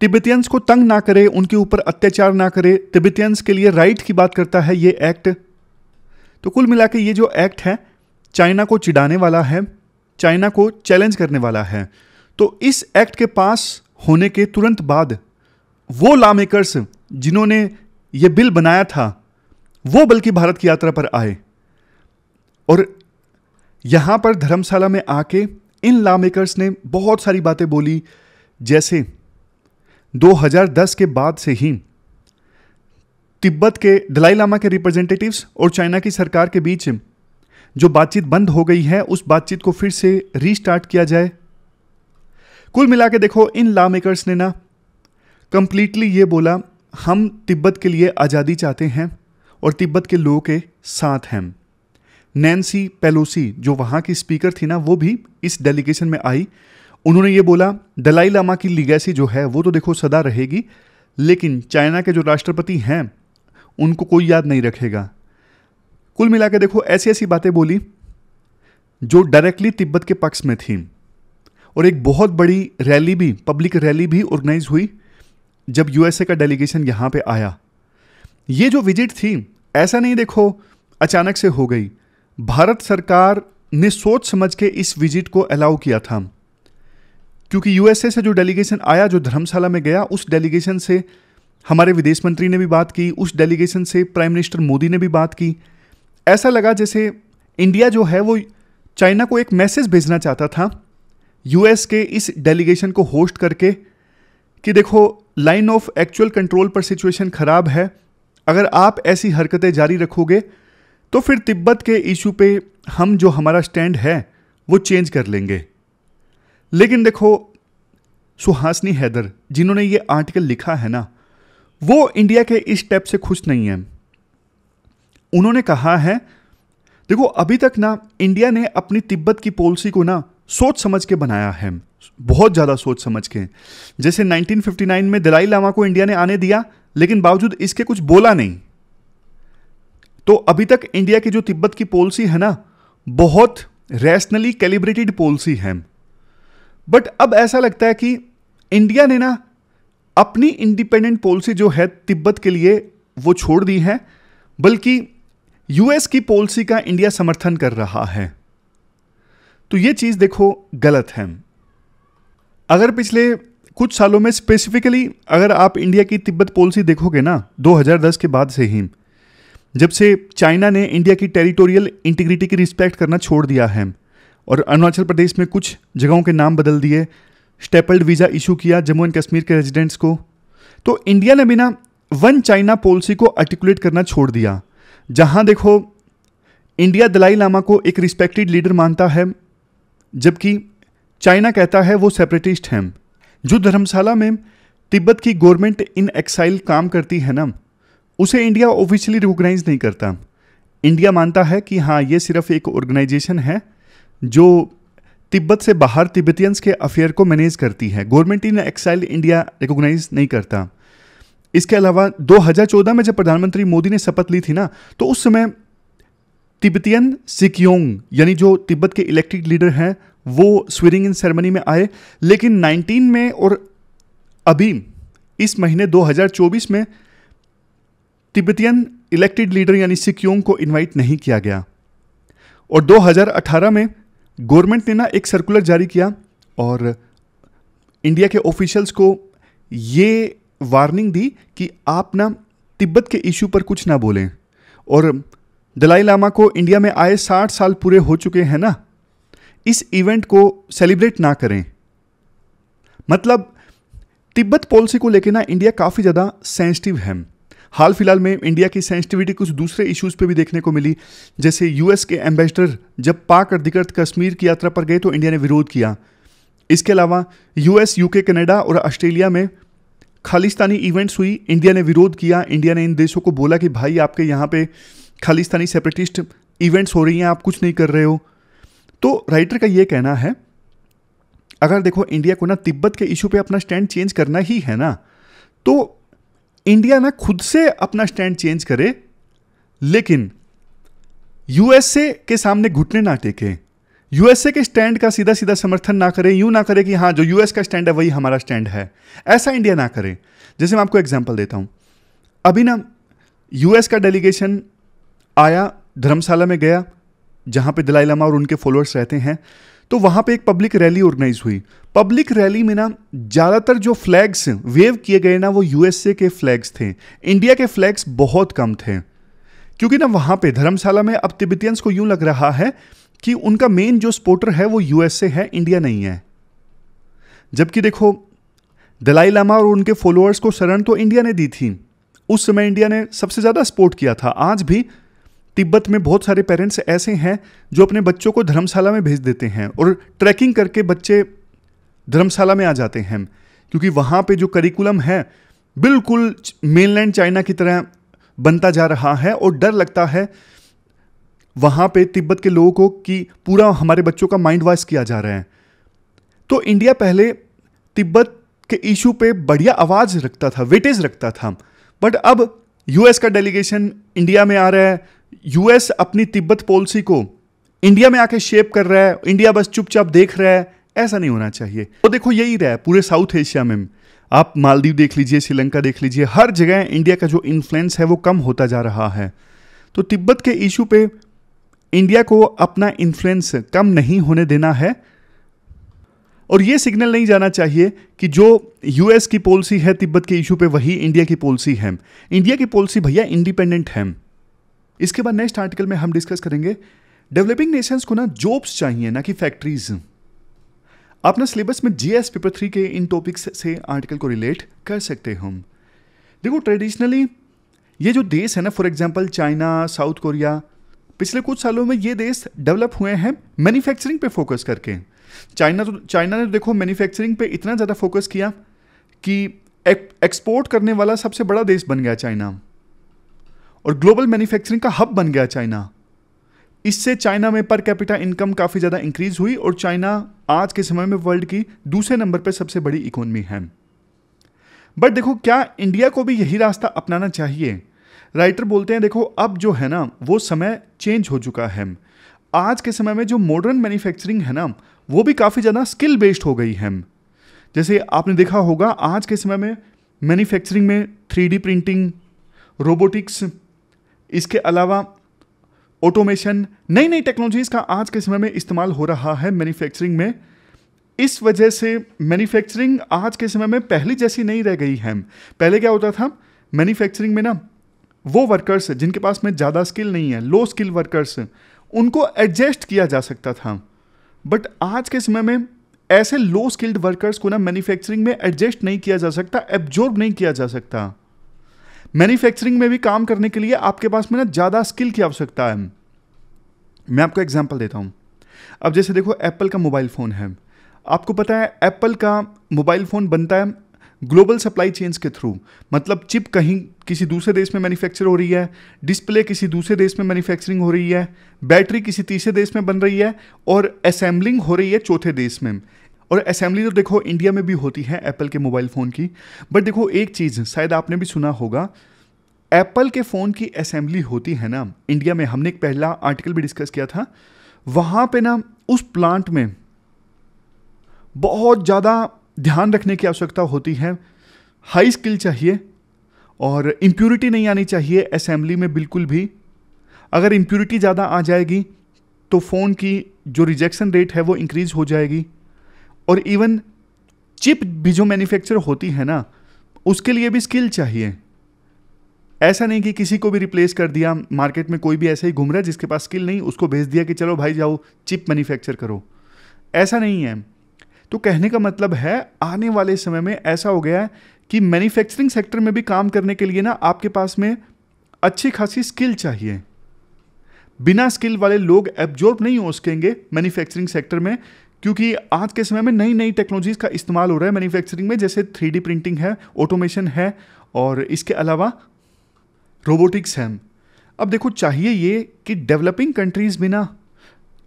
तिब्बतियंस को तंग ना करे उनके ऊपर अत्याचार ना करे तिब्बतियंस के लिए राइट की बात करता है ये एक्ट तो कुल मिला ये जो एक्ट है चाइना को चिढ़ाने वाला है चाइना को चैलेंज करने वाला है तो इस एक्ट के पास होने के तुरंत बाद वो लॉ मेकर्स जिन्होंने ये बिल बनाया था वो बल्कि भारत की यात्रा पर आए और यहाँ पर धर्मशाला में आके इन लॉ मेकर्स ने बहुत सारी बातें बोली जैसे 2010 के बाद से ही तिब्बत के दलाई लामा के रिप्रेजेंटेटिव्स और चाइना की सरकार के बीच जो बातचीत बंद हो गई है उस बातचीत को फिर से रीस्टार्ट किया जाए कुल मिला के देखो इन ला मेकर्स ने ना कंप्लीटली ये बोला हम तिब्बत के लिए आज़ादी चाहते हैं और तिब्बत के लोगों के साथ हैं नैन्सी पेलोसी जो वहाँ की स्पीकर थी ना वो भी इस डेलीगेशन में आई उन्होंने ये बोला दलाई लामा की लिगेसी जो है वो तो देखो सदा रहेगी लेकिन चाइना के जो राष्ट्रपति हैं उनको कोई याद नहीं रखेगा कुल मिला के देखो ऐसी ऐसी बातें बोली जो डायरेक्टली तिब्बत के पक्ष में थी और एक बहुत बड़ी रैली भी पब्लिक रैली भी ऑर्गेनाइज हुई जब यूएसए का डेलीगेशन यहाँ पे आया ये जो विजिट थी ऐसा नहीं देखो अचानक से हो गई भारत सरकार ने सोच समझ के इस विजिट को अलाउ किया था क्योंकि यूएसए से जो डेलीगेशन आया जो धर्मशाला में गया उस डेलीगेशन से हमारे विदेश मंत्री ने भी बात की उस डेलीगेशन से प्राइम मिनिस्टर मोदी ने भी बात की ऐसा लगा जैसे इंडिया जो है वो चाइना को एक मैसेज भेजना चाहता था यूएस के इस डेलीगेशन को होस्ट करके कि देखो लाइन ऑफ एक्चुअल कंट्रोल पर सिचुएशन ख़राब है अगर आप ऐसी हरकतें जारी रखोगे तो फिर तिब्बत के इशू पे हम जो हमारा स्टैंड है वो चेंज कर लेंगे लेकिन देखो सुहासनी हैदर जिन्होंने ये आर्टिकल लिखा है ना वो इंडिया के इस स्टेप से खुश नहीं है उन्होंने कहा है देखो अभी तक ना इंडिया ने अपनी तिब्बत की पॉलिसी को ना सोच समझ के बनाया है बहुत ज़्यादा सोच समझ के जैसे 1959 में दलाई लामा को इंडिया ने आने दिया लेकिन बावजूद इसके कुछ बोला नहीं तो अभी तक इंडिया की जो तिब्बत की पॉलिसी है ना बहुत रैशनली कैलिब्रेटेड पॉलिसी है बट अब ऐसा लगता है कि इंडिया ने ना अपनी इंडिपेंडेंट पॉलिसी जो है तिब्बत के लिए वो छोड़ दी है बल्कि यूएस की पॉलिसी का इंडिया समर्थन कर रहा है तो ये चीज़ देखो गलत है अगर पिछले कुछ सालों में स्पेसिफिकली अगर आप इंडिया की तिब्बत पॉलिसी देखोगे ना 2010 के बाद से ही जब से चाइना ने इंडिया की टेरिटोरियल इंटीग्रिटी की रिस्पेक्ट करना छोड़ दिया है और अरुणाचल प्रदेश में कुछ जगहों के नाम बदल दिए स्टेपल्ड वीज़ा इशू किया जम्मू एंड कश्मीर के रेजिडेंट्स को तो इंडिया ने बिना वन चाइना पॉलिसी को आर्टिकुलेट करना छोड़ दिया जहां देखो इंडिया दलाई लामा को एक रिस्पेक्टेड लीडर मानता है जबकि चाइना कहता है वो सेपरेटिस्ट हैं जो धर्मशाला में तिब्बत की गवर्नमेंट इन एक्साइल काम करती है ना उसे इंडिया ऑफिशियली रिकोगनाइज नहीं करता इंडिया मानता है कि हाँ ये सिर्फ एक ऑर्गेनाइजेशन है जो तिब्बत से बाहर तिब्बतियंस के अफेयर को मैनेज करती है government in exile India recognise नहीं करता इसके अलावा 2014 में जब प्रधानमंत्री मोदी ने शपथ ली थी ना तो उस समय तिब्बतियन सिक्योंग यानी जो तिब्बत के इलेक्टेड लीडर हैं वो स्वीरिंग इन सेरेमनी में आए लेकिन 19 में और अभी इस महीने 2024 में तिब्बतियन इलेक्टेड लीडर यानी सिक्योंग को इनवाइट नहीं किया गया और 2018 में गवर्नमेंट ने ना एक सर्कुलर जारी किया और इंडिया के ऑफिशियल्स को ये वार्निंग दी कि आप ना तिब्बत के इशू पर कुछ ना बोलें और दलाई लामा को इंडिया में आए साठ साल पूरे हो चुके हैं ना इस इवेंट को सेलिब्रेट ना करें मतलब तिब्बत पॉलिसी को लेकर ना इंडिया काफ़ी ज़्यादा सेंसिटिव है हाल फिलहाल में इंडिया की सेंसिटिविटी कुछ दूसरे इश्यूज पे भी देखने को मिली जैसे यूएस के एम्बेसडर जब पाक अधिकृत कश्मीर की यात्रा पर गए तो इंडिया ने विरोध किया इसके अलावा यूएस यूके कनाडा और ऑस्ट्रेलिया में खालिस्तानी इवेंट्स हुई इंडिया ने विरोध किया इंडिया ने इन देशों को बोला कि भाई आपके यहाँ पे खालिस्तानी सेपरेटिस्ट इवेंट्स हो रही हैं आप कुछ नहीं कर रहे हो तो राइटर का ये कहना है अगर देखो इंडिया को ना तिब्बत के इशू पे अपना स्टैंड चेंज करना ही है ना तो इंडिया ना खुद से अपना स्टैंड चेंज करे लेकिन यूएसए के सामने घुटने ना टेके यूएसए के स्टैंड का सीधा सीधा समर्थन ना करें यूं ना करें कि हाँ जो यूएस का स्टैंड है वही हमारा स्टैंड है ऐसा इंडिया ना करे जैसे मैं आपको एग्जाम्पल देता हूँ अभी ना यूएस का डेलीगेशन आया धर्मशाला में गया जहाँ पे दलाई लामा और उनके फॉलोअर्स रहते हैं तो वहां पे एक पब्लिक रैली ऑर्गेनाइज हुई पब्लिक रैली में ना ज़्यादातर जो फ्लैग्स वेव किए गए ना वो यूएसए के फ्लैग्स थे इंडिया के फ्लैग्स बहुत कम थे क्योंकि ना वहां पे धर्मशाला में अब तिब्बतियंस को यूं लग रहा है कि उनका मेन जो स्पोर्टर है वो यूएसए है इंडिया नहीं है जबकि देखो दलाई लामा और उनके फॉलोअर्स को शरण तो इंडिया ने दी थी उस समय इंडिया ने सबसे ज़्यादा सपोर्ट किया था आज भी तिब्बत में बहुत सारे पेरेंट्स ऐसे हैं जो अपने बच्चों को धर्मशाला में भेज देते हैं और ट्रैकिंग करके बच्चे धर्मशाला में आ जाते हैं क्योंकि वहाँ पे जो करिकुलम है बिल्कुल मेनलैंड चाइना की तरह बनता जा रहा है और डर लगता है वहाँ पे तिब्बत के लोगों को कि पूरा हमारे बच्चों का माइंड वॉश किया जा रहा है तो इंडिया पहले तिब्बत के इशू पे बढ़िया आवाज़ रखता था वेटेज रखता था बट अब यूएस का डेलीगेशन इंडिया में आ रहा है यूएस अपनी तिब्बत पॉलिसी को इंडिया में आके शेप कर रहा है इंडिया बस चुपचाप देख रहा है ऐसा नहीं होना चाहिए तो देखो यही रहा है पूरे साउथ एशिया में आप मालदीव देख लीजिए श्रीलंका देख लीजिए हर जगह इंडिया का जो इन्फ्लुएंस है वो कम होता जा रहा है तो तिब्बत के इशू पे इंडिया को अपना इन्फ्लुएंस कम नहीं होने देना है और ये सिग्नल नहीं जाना चाहिए कि जो यूएस की पॉलिसी है तिब्बत के इशू पे वही इंडिया की पॉलिसी है इंडिया की पॉलिसी भैया इंडिपेंडेंट है इसके बाद नेक्स्ट आर्टिकल में हम डिस्कस करेंगे डेवलपिंग नेशंस को ना जॉब्स चाहिए ना कि फैक्ट्रीज अपना सिलेबस में जीएस पेपर थ्री के इन टॉपिक्स से आर्टिकल को रिलेट कर सकते हो देखो ट्रेडिशनली ये जो देश है ना for example China South Korea पिछले कुछ सालों में ये देश डेवलप हुए हैं मैन्युफैक्चरिंग पे फोकस करके चाइना तो चाइना ने देखो मैन्युफैक्चरिंग पे इतना ज़्यादा फोकस किया कि एक्सपोर्ट करने वाला सबसे बड़ा देश बन गया चाइना और ग्लोबल मैन्युफैक्चरिंग का हब बन गया चाइना इससे चाइना में पर कैपिटा इनकम काफ़ी ज़्यादा इंक्रीज हुई और चाइना आज के समय में वर्ल्ड की दूसरे नंबर पर सबसे बड़ी इकोनॉमी है बट देखो क्या इंडिया को भी यही रास्ता अपनाना चाहिए राइटर बोलते हैं देखो अब जो है ना वो समय चेंज हो चुका है आज के समय में जो मॉडर्न मैन्युफैक्चरिंग है ना वो भी काफ़ी ज़्यादा स्किल बेस्ड हो गई है जैसे आपने देखा होगा आज के समय में मैन्युफैक्चरिंग में थ्री प्रिंटिंग रोबोटिक्स इसके अलावा ऑटोमेशन नई नई टेक्नोलॉजीज़ का आज के समय में इस्तेमाल हो रहा है मैन्युफैक्चरिंग में इस वजह से मैन्युफैक्चरिंग आज के समय में पहली जैसी नहीं रह गई है पहले क्या होता था मैन्युफैक्चरिंग में ना वो वर्कर्स जिनके पास में ज़्यादा स्किल नहीं है लो स्किल वर्कर्स उनको एडजस्ट किया जा सकता था बट आज के समय में ऐसे लो स्किल्ड वर्कर्स को ना मैन्युफैक्चरिंग में एडजस्ट नहीं किया जा सकता एब्जॉर्ब नहीं किया जा सकता मैन्युफैक्चरिंग में भी काम करने के लिए आपके पास में ना ज़्यादा स्किल की आवश्यकता है मैं आपको एग्जाम्पल देता हूँ अब जैसे देखो एप्पल का मोबाइल फ़ोन है आपको पता है एप्पल का मोबाइल फ़ोन बनता है ग्लोबल सप्लाई चेन्स के थ्रू मतलब चिप कहीं किसी दूसरे देश में मैन्युफैक्चर हो रही है डिस्प्ले किसी दूसरे देश में मैन्युफैक्चरिंग हो रही है बैटरी किसी तीसरे देश में बन रही है और असेंबलिंग हो रही है चौथे देश में और असेंबली तो देखो इंडिया में भी होती है एप्पल के मोबाइल फ़ोन की बट देखो एक चीज़ शायद आपने भी सुना होगा एप्पल के फ़ोन की असेंबली होती है ना इंडिया में हमने एक पहला आर्टिकल भी डिस्कस किया था वहाँ पे ना उस प्लांट में बहुत ज़्यादा ध्यान रखने की आवश्यकता होती है हाई स्किल चाहिए और इम्प्यूरिटी नहीं आनी चाहिए असेंबली में बिल्कुल भी अगर इम्प्यूरिटी ज़्यादा आ जाएगी तो फ़ोन की जो रिजेक्शन रेट है वो इंक्रीज़ हो जाएगी और इवन चिप भी जो मैन्युफैक्चर होती है ना उसके लिए भी स्किल चाहिए ऐसा नहीं कि किसी को भी रिप्लेस कर दिया मार्केट में कोई भी ऐसा ही घूम रहा है जिसके पास स्किल नहीं उसको भेज दिया कि चलो भाई जाओ चिप मैन्युफैक्चर करो ऐसा नहीं है तो कहने का मतलब है आने वाले समय में ऐसा हो गया है कि मैन्युफैक्चरिंग सेक्टर में भी काम करने के लिए ना आपके पास में अच्छी खासी स्किल चाहिए बिना स्किल वाले लोग एब्जॉर्ब नहीं हो सकेंगे मैन्युफैक्चरिंग सेक्टर में क्योंकि आज के समय में नई नई टेक्नोलॉजीज़ का इस्तेमाल हो रहा है मैन्युफैक्चरिंग में जैसे थ्री प्रिंटिंग है ऑटोमेशन है और इसके अलावा रोबोटिक्स हैं अब देखो चाहिए ये कि डेवलपिंग कंट्रीज़ भी ना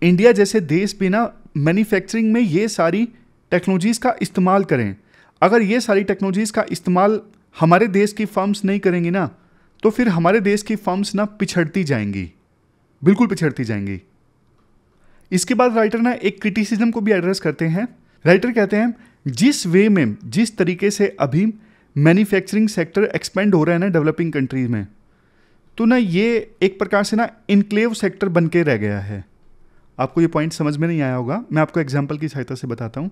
इंडिया जैसे देश भी ना मैन्युफैक्चरिंग में ये सारी टेक्नोलॉजीज़ का इस्तेमाल करें अगर ये सारी टेक्नोलॉजीज़ का इस्तेमाल हमारे देश की फर्म्स नहीं करेंगी ना तो फिर हमारे देश की फर्म्स ना पिछड़ती जाएंगी बिल्कुल पिछड़ती जाएंगी इसके बाद राइटर ना एक क्रिटिसिज्म को भी एड्रेस करते हैं राइटर कहते हैं जिस वे में जिस तरीके से अभी मैन्युफैक्चरिंग सेक्टर एक्सपेंड हो रहा है ना डेवलपिंग कंट्रीज में तो ना ये एक प्रकार से ना इनक्लेव सेक्टर बन के रह गया है आपको ये पॉइंट समझ में नहीं आया होगा मैं आपको एग्जाम्पल की सहायता से बताता हूँ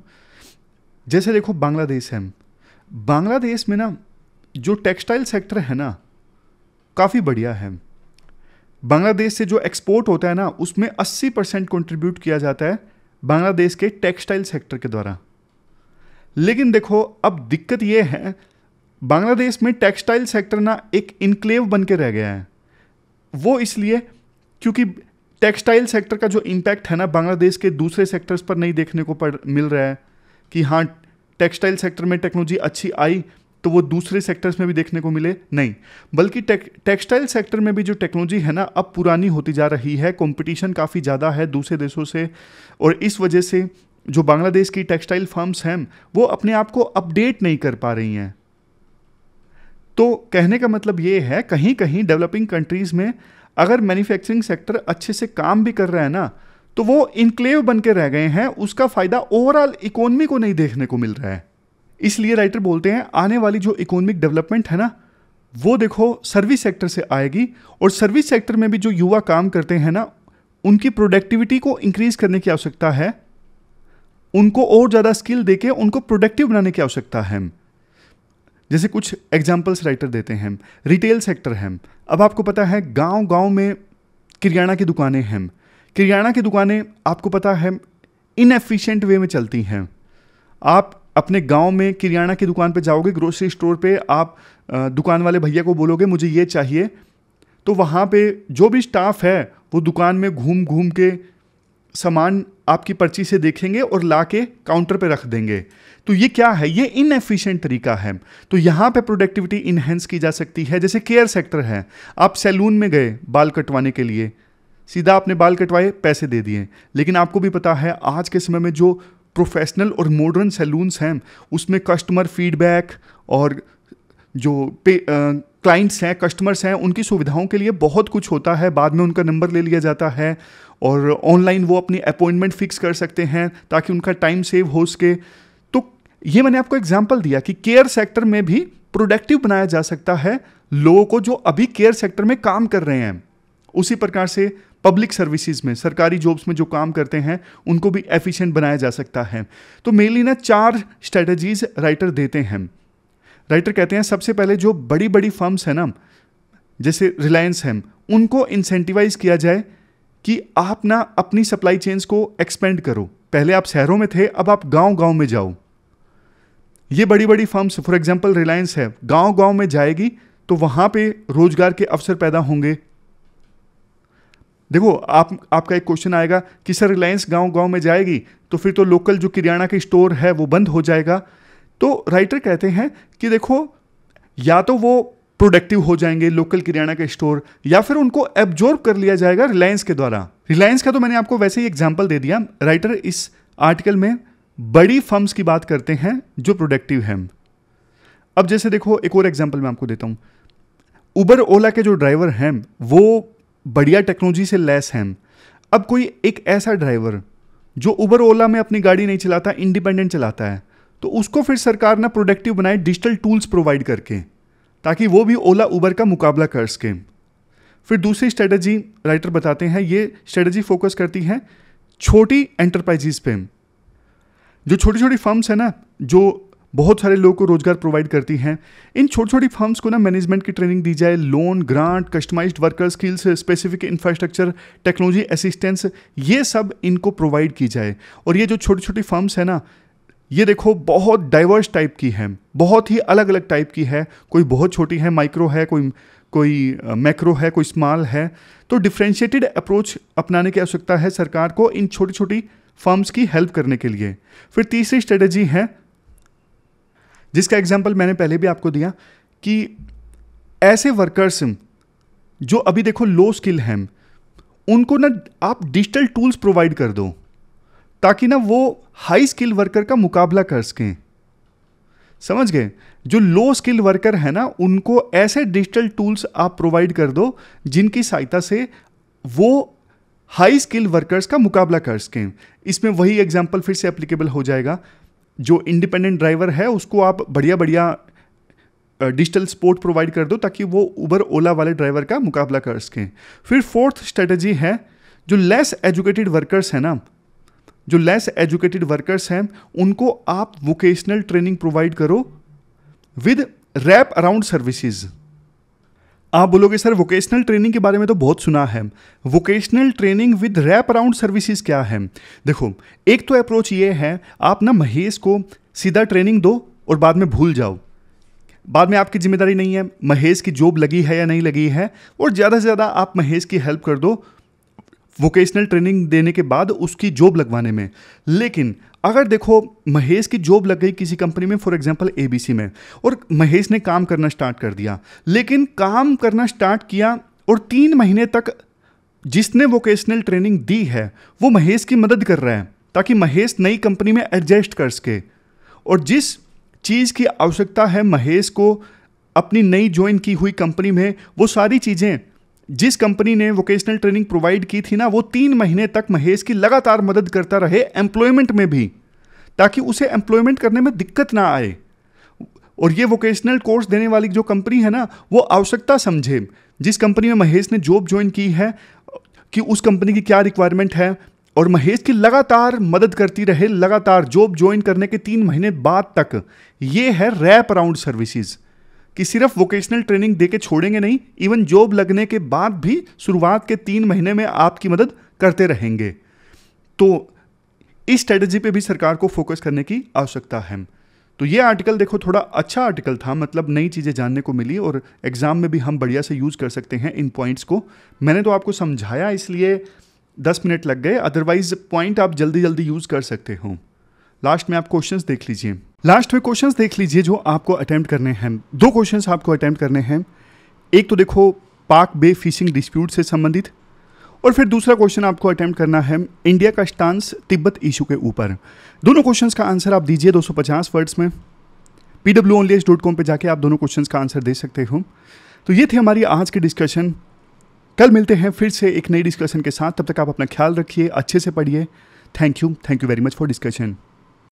जैसे देखो बांग्लादेश है बांग्लादेश में ना जो टेक्सटाइल सेक्टर है ना काफ़ी बढ़िया है बांग्लादेश से जो एक्सपोर्ट होता है ना उसमें 80 परसेंट कॉन्ट्रीब्यूट किया जाता है बांग्लादेश के टेक्सटाइल सेक्टर के द्वारा लेकिन देखो अब दिक्कत यह है बांग्लादेश में टेक्सटाइल सेक्टर ना एक इनक्लेव बन के रह गया है वो इसलिए क्योंकि टेक्सटाइल सेक्टर का जो इम्पैक्ट है ना बांग्लादेश के दूसरे सेक्टर्स पर नहीं देखने को पड़ मिल रहा है कि हाँ टेक्सटाइल सेक्टर में टेक्नोलॉजी अच्छी आई तो वो दूसरे सेक्टर्स में भी देखने को मिले नहीं बल्कि टेक, टेक्सटाइल सेक्टर में भी जो टेक्नोलॉजी है ना अब पुरानी होती जा रही है कंपटीशन काफ़ी ज़्यादा है दूसरे देशों से और इस वजह से जो बांग्लादेश की टेक्सटाइल फर्म्स हैं वो अपने आप को अपडेट नहीं कर पा रही हैं तो कहने का मतलब ये है कहीं कहीं डेवलपिंग कंट्रीज़ में अगर मैन्युफैक्चरिंग सेक्टर अच्छे से काम भी कर रहा है ना तो वो इनक्लेव बन के रह गए हैं उसका फ़ायदा ओवरऑल इकोनमी को नहीं देखने को मिल रहा है इसलिए राइटर बोलते हैं आने वाली जो इकोनॉमिक डेवलपमेंट है ना वो देखो सर्विस सेक्टर से आएगी और सर्विस सेक्टर में भी जो युवा काम करते हैं ना उनकी प्रोडक्टिविटी को इंक्रीज करने की आवश्यकता है उनको और ज़्यादा स्किल देके उनको प्रोडक्टिव बनाने की आवश्यकता है जैसे कुछ एग्जाम्पल्स राइटर देते हैं रिटेल सेक्टर है अब आपको पता है गांव गांव में किरियाना की दुकानें हैं किरियाना की दुकानें आपको पता है इनएफिशिएंट वे में चलती हैं आप अपने गांव में किराना की दुकान पे जाओगे ग्रोसरी स्टोर पे आप दुकान वाले भैया को बोलोगे मुझे ये चाहिए तो वहाँ पे जो भी स्टाफ है वो दुकान में घूम घूम के सामान आपकी पर्ची से देखेंगे और ला के काउंटर पर रख देंगे तो ये क्या है ये इनएफिशिएंट तरीका है तो यहाँ पे प्रोडक्टिविटी इन्हेंस की जा सकती है जैसे केयर सेक्टर है आप सैलून में गए बाल कटवाने के लिए सीधा आपने बाल कटवाए पैसे दे दिए लेकिन आपको भी पता है आज के समय में जो प्रोफेशनल और मॉडर्न सैलून्स हैं उसमें कस्टमर फीडबैक और जो पे क्लाइंट्स हैं कस्टमर्स हैं उनकी सुविधाओं के लिए बहुत कुछ होता है बाद में उनका नंबर ले लिया जाता है और ऑनलाइन वो अपनी अपॉइंटमेंट फिक्स कर सकते हैं ताकि उनका टाइम सेव हो सके तो ये मैंने आपको एग्जाम्पल दिया कि केयर सेक्टर में भी प्रोडक्टिव बनाया जा सकता है लोगों को जो अभी केयर सेक्टर में काम कर रहे हैं उसी प्रकार से पब्लिक सर्विसेज में सरकारी जॉब्स में जो काम करते हैं उनको भी एफिशिएंट बनाया जा सकता है तो मेनली ना चार स्ट्रेटजीज राइटर देते हैं राइटर कहते हैं सबसे पहले जो बड़ी बड़ी फर्म्स हैं ना जैसे रिलायंस है उनको इंसेंटिवाइज किया जाए कि आप ना अपनी सप्लाई चेन्स को एक्सपेंड करो पहले आप शहरों में थे अब आप गांव गांव में जाओ ये बड़ी बड़ी फर्म्स फॉर एग्जाम्पल रिलायंस है गांव गांव में जाएगी तो वहाँ पे रोजगार के अवसर पैदा होंगे देखो आप आपका एक क्वेश्चन आएगा कि सर रिलायंस गांव गांव में जाएगी तो फिर तो लोकल जो किरियाना का स्टोर है वो बंद हो जाएगा तो राइटर कहते हैं कि देखो या तो वो प्रोडक्टिव हो जाएंगे लोकल किरियाना के स्टोर या फिर उनको एब्जॉर्ब कर लिया जाएगा रिलायंस के द्वारा रिलायंस का तो मैंने आपको वैसे ही एग्जाम्पल दे दिया राइटर इस आर्टिकल में बड़ी फर्म्स की बात करते हैं जो प्रोडक्टिव हैं अब जैसे देखो एक और एग्जाम्पल मैं आपको देता हूँ उबर ओला के जो ड्राइवर हैं वो बढ़िया टेक्नोलॉजी से लेस हैं अब कोई एक ऐसा ड्राइवर जो उबर ओला में अपनी गाड़ी नहीं चलाता इंडिपेंडेंट चलाता है तो उसको फिर सरकार ना प्रोडक्टिव बनाए डिजिटल टूल्स प्रोवाइड करके ताकि वो भी ओला उबर का मुकाबला कर सकें फिर दूसरी स्ट्रेटजी राइटर बताते हैं ये स्ट्रेटजी फोकस करती है छोटी एंटरप्राइजेस पे जो छोटी छोटी फर्म्स हैं ना जो बहुत सारे लोगों को रोजगार प्रोवाइड करती हैं इन छोटी छोटी फर्म्स को ना मैनेजमेंट की ट्रेनिंग दी जाए loan grant customise worker skills specific infrastructure technology assistance ये सब इनको प्रोवाइड की जाए और ये जो छोटी छोटी फर्म्स हैं ना ये देखो बहुत डाइवर्स टाइप की है बहुत ही अलग अलग टाइप की है कोई बहुत छोटी है माइक्रो है कोई कोई मैक्रो है कोई स्मॉल है तो डिफ्रेंशिएटेड अप्रोच अपनाने की आवश्यकता है सरकार को इन छोटी छोटी फर्म्स की हेल्प करने के लिए फिर तीसरी स्ट्रेटेजी है जिसका एग्जाम्पल मैंने पहले भी आपको दिया कि ऐसे वर्कर्स जो अभी देखो लो स्किल हैं उनको ना आप डिजिटल टूल्स प्रोवाइड कर दो ताकि ना वो हाई स्किल वर्कर का मुकाबला कर सकें समझ गए जो लो स्किल वर्कर है ना उनको ऐसे डिजिटल टूल्स आप प्रोवाइड कर दो जिनकी सहायता से वो हाई स्किल वर्कर्स का मुकाबला कर सकें इसमें वही एग्जाम्पल फिर से एप्लीकेबल हो जाएगा जो इंडिपेंडेंट ड्राइवर है उसको आप बढ़िया बढ़िया डिजिटल सपोर्ट प्रोवाइड कर दो ताकि वो उबर ओला वाले ड्राइवर का मुकाबला कर सकें फिर फोर्थ स्ट्रेटजी है जो लेस एजुकेटेड वर्कर्स हैं ना जो लेस एजुकेटेड वर्कर्स हैं उनको आप वोकेशनल ट्रेनिंग प्रोवाइड करो विद रैप अराउंड सर्विसेज़ आप बोलोगे सर वोकेशनल ट्रेनिंग के बारे में तो बहुत सुना है vocational training with wrap around services क्या है देखो एक तो अप्रोच ये है आप ना महेश को सीधा ट्रेनिंग दो और बाद में भूल जाओ बाद में आपकी जिम्मेदारी नहीं है महेश की जॉब लगी है या नहीं लगी है और ज़्यादा से ज़्यादा आप महेश की हेल्प कर दो वोकेशनल ट्रेनिंग देने के बाद उसकी जॉब लगवाने में लेकिन अगर देखो महेश की जॉब लग गई किसी कंपनी में फॉर एग्जांपल एबीसी में और महेश ने काम करना स्टार्ट कर दिया लेकिन काम करना स्टार्ट किया और तीन महीने तक जिसने वोकेशनल ट्रेनिंग दी है वो महेश की मदद कर रहा है ताकि महेश नई कंपनी में एडजस्ट कर सके और जिस चीज़ की आवश्यकता है महेश को अपनी नई ज्वाइन की हुई कंपनी में वो सारी चीज़ें जिस कंपनी ने वोकेशनल ट्रेनिंग प्रोवाइड की थी ना वो तीन महीने तक महेश की लगातार मदद करता रहे एम्प्लॉयमेंट में भी ताकि उसे एम्प्लॉयमेंट करने में दिक्कत ना आए और ये वोकेशनल कोर्स देने वाली जो कंपनी है ना वो आवश्यकता समझे जिस कंपनी में महेश ने जॉब ज्वाइन की है कि उस कंपनी की क्या रिक्वायरमेंट है और महेश की लगातार मदद करती रहे लगातार जॉब ज्वाइन करने के तीन महीने बाद तक ये है रैप अराउंड सर्विसेज़ कि सिर्फ वोकेशनल ट्रेनिंग दे के छोड़ेंगे नहीं इवन जॉब लगने के बाद भी शुरुआत के तीन महीने में आपकी मदद करते रहेंगे तो इस स्ट्रेटजी पे भी सरकार को फोकस करने की आवश्यकता है तो ये आर्टिकल देखो थोड़ा अच्छा आर्टिकल था मतलब नई चीज़ें जानने को मिली और एग्ज़ाम में भी हम बढ़िया से यूज़ कर सकते हैं इन पॉइंट्स को मैंने तो आपको समझाया इसलिए दस मिनट लग गए अदरवाइज पॉइंट आप जल्दी जल्दी यूज़ कर सकते हो लास्ट में आप क्वेश्चंस देख लीजिए लास्ट में क्वेश्चंस देख लीजिए जो आपको अटैम्प्ट करने हैं दो क्वेश्चंस आपको अटैम्प्ट करने हैं एक तो देखो पाक बे फिशिंग डिस्प्यूट से संबंधित और फिर दूसरा क्वेश्चन आपको अटैम्प्ट करना है इंडिया का स्टांस तिब्बत इशू के ऊपर दोनों क्वेश्चन का आंसर आप दीजिए दो वर्ड्स में P W only S dot com पर जाके आप दोनों क्वेश्चन का आंसर दे सकते हो तो ये थी हमारी आज की डिस्कशन कल मिलते हैं फिर से एक नई डिस्कशन के साथ तब तक आप अपना ख्याल रखिए अच्छे से पढ़िए thank you thank you very much for discussion